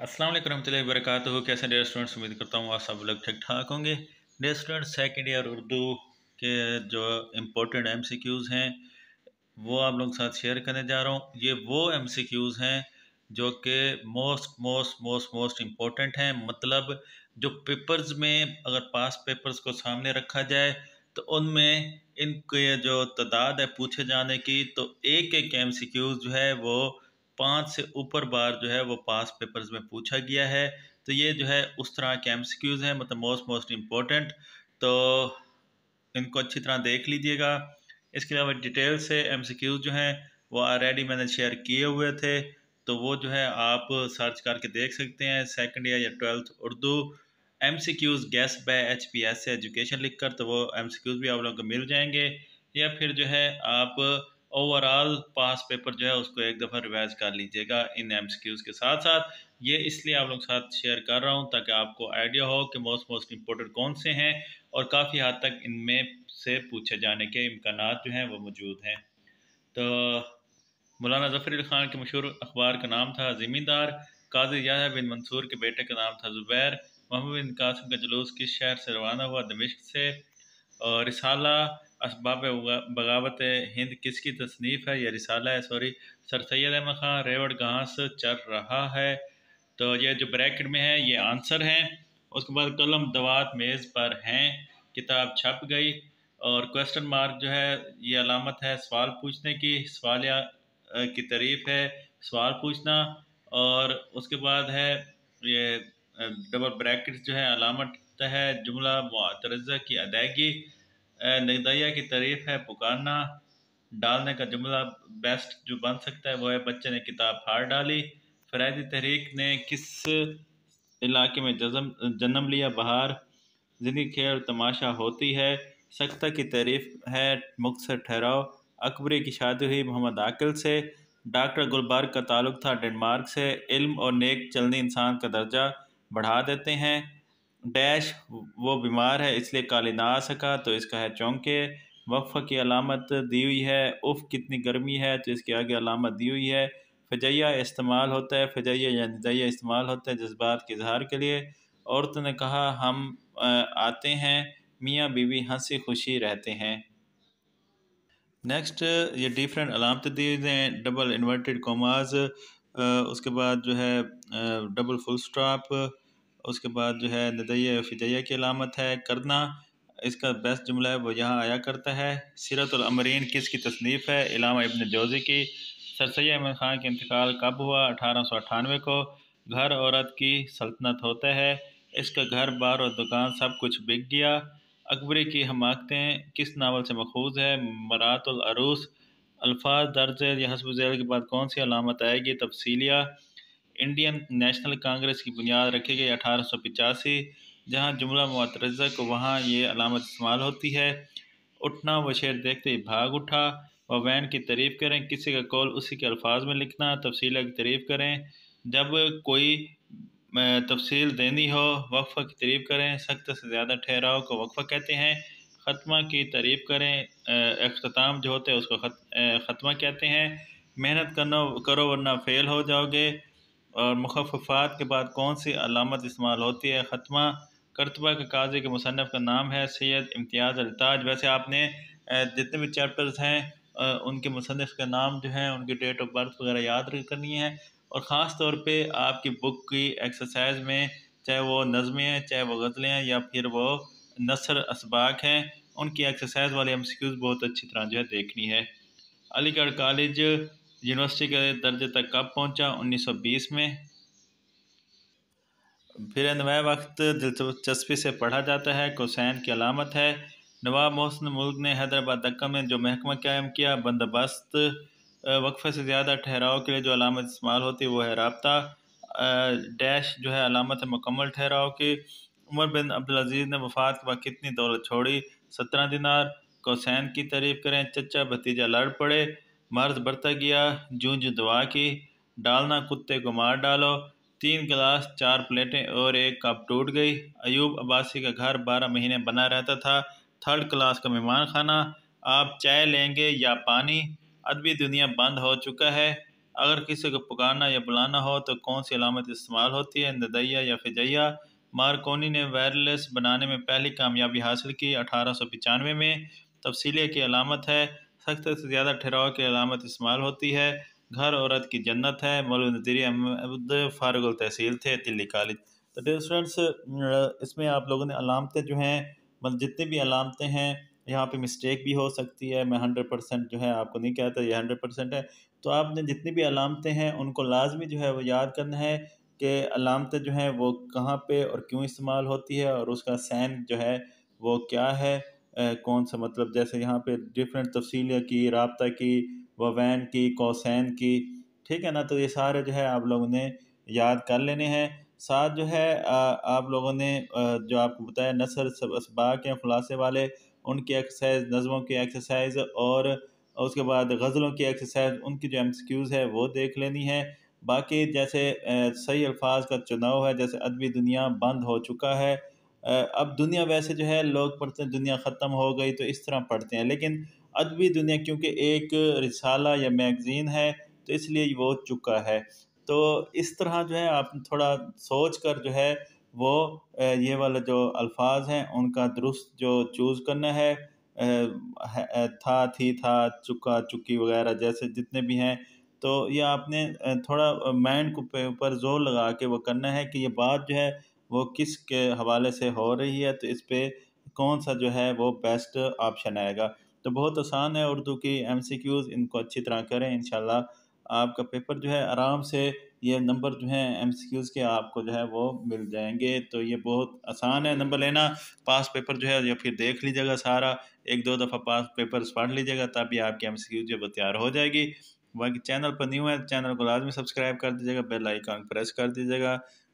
रहमतुल्लाहि व वरक कैसे डियर स्टूडेंट्स उम्मीद करता हूँ आप सब लोग ठीक ठाक होंगे dear students second year Urdu के जो इम्पोर्टेंट एम सी क्यूज़ हैं वो आप लोगों के साथ शेयर करने जा रहा हूँ ये वो एम सी क्यूज़ हैं जो कि most most most most important हैं मतलब जो पेपर्स में अगर पास पेपर्स को सामने रखा जाए तो उनमें इनके जो तादाद है पूछे जाने की तो एक एक एम सी क्यूज़ जो है वो पाँच से ऊपर बार जो है वो पास पेपर्स में पूछा गया है तो ये जो है उस तरह के एम हैं मतलब मोस्ट मोस्ट इम्पोर्टेंट तो इनको अच्छी तरह देख लीजिएगा इसके अलावा डिटेल से एम जो हैं वो ऑलरेडी मैंने शेयर किए हुए थे तो वो जो है आप सर्च करके देख सकते हैं सेकेंड ईयर या twelfth Urdu M C Qs guess by H P S से एजुकेशन लिख कर तो वो एम सी क्यूज़ भी आप लोगों को मिल जाएंगे या फिर जो है आप ओवरऑल पास पेपर जो है उसको एक दफ़ा रिवाइज कर लीजिएगा इन एम के साथ साथ ये इसलिए आप लोग साथ शेयर कर रहा हूँ ताकि आपको आइडिया हो कि मोस्ट मोस्ट इम्पोर्टेंट कौन से हैं और काफ़ी हद हाँ तक इनमें से पूछे जाने के इम्कान जो हैं वो मौजूद हैं तो मौलाना जफर खान के मशहूर अखबार का नाम था ज़मींदार काजी याह बिन मंसूर के बेटे का नाम था ज़ुबैर मोहम्मद बिन कासिम का जलूस किस शहर से रवाना हुआ दमिश्क से रिसाला इसबाब बगावत हिंद किसकी तसनीफ़ है यह रिसाला है सॉरी सर सैद अहमद ख़ान रेवड़ घास चल रहा है तो यह जो ब्रैकेट में है ये आंसर हैं उसके बाद कलम दवात मेज़ पर हैं किताब छप गई और क्वेश्चन मार्क जो है ये अलामत है सवाल पूछने की सवाल की तरीफ है सवाल पूछना और उसके बाद है ये डबल ब्रैकेट जो है अलामत तहत जुमला मुतरज़ा की अदायगी नदाया की तारीफ है पुकारना डालने का जुमला बेस्ट जो बन सकता है वो है बच्चे ने किताब हार डाली फरायदी तहरीक ने किस इलाके में जजम जन्म लिया बहार जिंदगी खेल तमाशा होती है सख्ता की तारीफ है मुख्तर ठहराओ अकबरी की शादी हुई मोहम्मद आकिल से डॉक्टर गुलबर्ग का ताल्लुक था डेनमार्क से इल्म और नेक चलने इंसान का दर्जा बढ़ा देते हैं डैश वो बीमार है इसलिए काले ना आ सका तो इसका है चौंके वफ़ की अलामत दी हुई है उफ़ कितनी गर्मी है तो इसके आगे अलामत दी हुई है फजैया इस्तेमाल होता है फजैया या नजैया इस्तेमाल होता है जज्बात के इजहार के लिए औरत ने कहा हम आते हैं मियाँ बीवी हंसी खुशी रहते हैं नेक्स्ट ये डिफरेंट अलामत दी हुई हैं डबल इन्वर्टेड कोमाज उसके बाद जो है डबल फुल स्टॉप उसके बाद जो है नदैया फ़िजैया की अलामत है करना इसका बेस्ट जुमला है वो यहाँ आया करता है सीरतमरीन की तसनीफ़ है इलामा इबन जोजी की सर सैद अहमद ख़ान का इंतकाल कब हुआ अठारह सौ अठानवे को घर औरत की सल्तनत होता है इसका घर बार और दुकान सब कुछ बिक गया अकबरी की हमाकतें किस नावल से मखूज है मरातलूस अल्फाज दर्ज हसब जैल के बाद कौन सी अलामत आएगी तफसीलिया इंडियन नेशनल कांग्रेस की बुनियाद रखी गई अठारह सौ पिचासी जहाँ जुमला मतरज़ा को वहाँ ये अलामत इस्तेमाल होती है उठना व शेर देखते ही भाग उठा व वैन की तारीफ़ करें किसी का कौल उसी के अल्फाज में लिखना तफसीला की तारीफ़ करें जब कोई तफसील देनी हो वक्फा की तारीफ़ करें सख्त से ज़्यादा ठहराव को वक्फ़ा कहते हैं ख़त्मा की तारीफ़ करें अख्ताम जो होते हैं उसको ख़त्मा कहते हैं मेहनत करना करो वरना फ़ेल हो जाओगे और मुखफ़ात के बाद कौन सी अलामत इस्तेमाल होती है ख़त्मा करतबा के काजे के मुसनफ़ का नाम है सैयद इम्तियाज़ अलताज वैसे आपने जितने भी चैप्टर्स हैं उनके मुसनफ़ का नाम जो है उनकी डेट ऑफ बर्थ वगैरह याद करनी है और ख़ास तौर पर आपकी बुक की एक्सरसाइज में चाहे वो नज़में हैं चाहे वह गज़लें हैं या फिर वह नसर इसबाक हैं उनकी एक्सरसाइज वाले एम बहुत अच्छी तरह जो है देखनी है अलीगढ़ कॉलेज यूनिवर्सिटी के दर्जे तक कब पहुंचा 1920 में फिर नवाए वक्त दिलचस्पी से पढ़ा जाता है कोसैन की अलामत है नवाब मोहसिन मुल्क ने हैदराबाद दक्का में जो महकमा कायम किया बंदोबस्त वक्फे से ज़्यादा ठहराव के लिए जो अलामत इस्तेमाल होती वो है रबता डैश जो है अलामत है मुकम्मल ठहराव की उमर बिन अब्दुल अजीज ने वफात के बाद कितनी दौलत छोड़ी सत्रह दिनार कोसैन की तारीफ करें चचा भतीजा लड़ पड़े मर्द बरता गया जूं जूं दवा की डालना कुत्ते को मार डालो तीन गिलास चार प्लेटें और एक कप टूट गई अयूब अब्बासी का घर बारह महीने बना रहता था थर्ड क्लास का मेहमान खाना आप चाय लेंगे या पानी अदबी दुनिया बंद हो चुका है अगर किसी को पुकारना या बुलाना हो तो कौन सी अलामत इस्तेमाल होती है नदैया या फिजैया मारकोनी ने वायरलेस बनाने में पहली कामयाबी हासिल की अठारह सौ पचानवे में तफसीले की अलामत है सख्त से ज़्यादा ठहराव की अलामत इस्तेमाल होती है घर औरत की जन्नत है मौलवी नदीरी अहमद फारगुल तहसील थे दिल्ली कॉलेज तो डेयर स्टूडेंट्स इसमें आप लोगों ने अलामतें जो हैं मतलब जितनी भी अलामतें हैं यहाँ पे मिस्टेक भी हो सकती है मैं हंड्रेड परसेंट जो है आपको नहीं कहता ये हंड्रेड परसेंट है तो आपने जितनी भी अलामतें हैं उनको लाजमी जो है वो याद करना है कि अलामतें जो हैं वो कहाँ पे और क्यों इस्तेमाल होती है और उसका सैन जो है वो क्या है कौन सा मतलब जैसे यहाँ पे डिफरेंट तफसीलियाँ की रबता की ववैन की कौसैन की ठीक है ना तो ये सारे जो है आप लोगों ने याद कर लेने हैं साथ जो है आप लोगों ने जो आपको बताया नसर सबाक या खुलासे वाले उनकी एक्सरसाइज नज़मों की एक्सरसाइज और उसके बाद गज़लों की एक्सरसाइज उनकी जो एम है वो देख लेनी है बाकी जैसे सही अल्फाज का चुनाव है जैसे अदबी दुनिया बंद हो चुका है अब दुनिया वैसे जो है लोग पढ़ते हैं दुनिया ख़त्म हो गई तो इस तरह पढ़ते हैं लेकिन अदबी दुनिया क्योंकि एक रिसाला या मैगज़ीन है तो इसलिए वो चुका है तो इस तरह जो है आप थोड़ा सोच कर जो है वो ये वाला जो अल्फाज हैं उनका दुरुस्त जो चूज़ करना है था थी था चुका चुकी वगैरह जैसे जितने भी हैं तो ये आपने थोड़ा माइंड को ऊपर जोर लगा के वो करना है कि ये बात जो है वो किस के हवाले से हो रही है तो इस पर कौन सा जो है वो बेस्ट ऑप्शन आएगा तो बहुत आसान है उर्दू की एम सी क्यूज़ इनको अच्छी तरह करें इन आपका पेपर जो है आराम से ये नंबर जो है एम सी क्यूज़ के आपको जो है वो मिल जाएंगे तो ये बहुत आसान है नंबर लेना पास पेपर जो है या फिर देख लीजिएगा सारा एक दो दफ़ा पास पेपर पढ़ लीजिएगा तभी आपकी एम सी क्यूज़ जो तैयार हो जाएगी बाकी चैनल पर न्यू है चैनल को लाजमी सब्सक्राइब कर दीजिएगा बेल आइकॉन प्रेस कर दीजिएगा